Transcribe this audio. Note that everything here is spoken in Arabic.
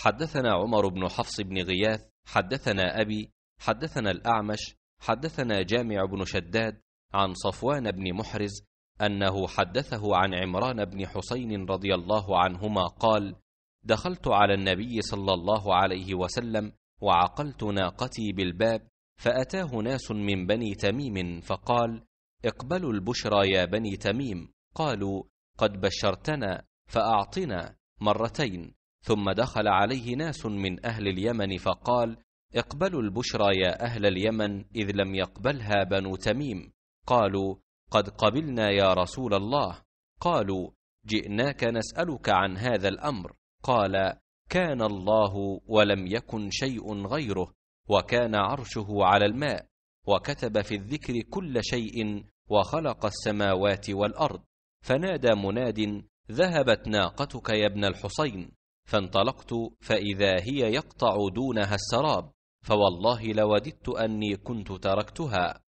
حدثنا عمر بن حفص بن غياث حدثنا أبي حدثنا الأعمش حدثنا جامع بن شداد عن صفوان بن محرز أنه حدثه عن عمران بن حسين رضي الله عنهما قال دخلت على النبي صلى الله عليه وسلم وعقلت ناقتي بالباب فأتاه ناس من بني تميم فقال اقبلوا البشرى يا بني تميم قالوا قد بشرتنا فأعطنا مرتين ثم دخل عليه ناس من أهل اليمن فقال اقبلوا البشرى يا أهل اليمن إذ لم يقبلها بنو تميم قالوا قد قبلنا يا رسول الله قالوا جئناك نسألك عن هذا الأمر قال كان الله ولم يكن شيء غيره وكان عرشه على الماء وكتب في الذكر كل شيء وخلق السماوات والأرض فنادى مناد ذهبت ناقتك يا ابن الحصين فانطلقت فإذا هي يقطع دونها السراب فوالله لوددت أني كنت تركتها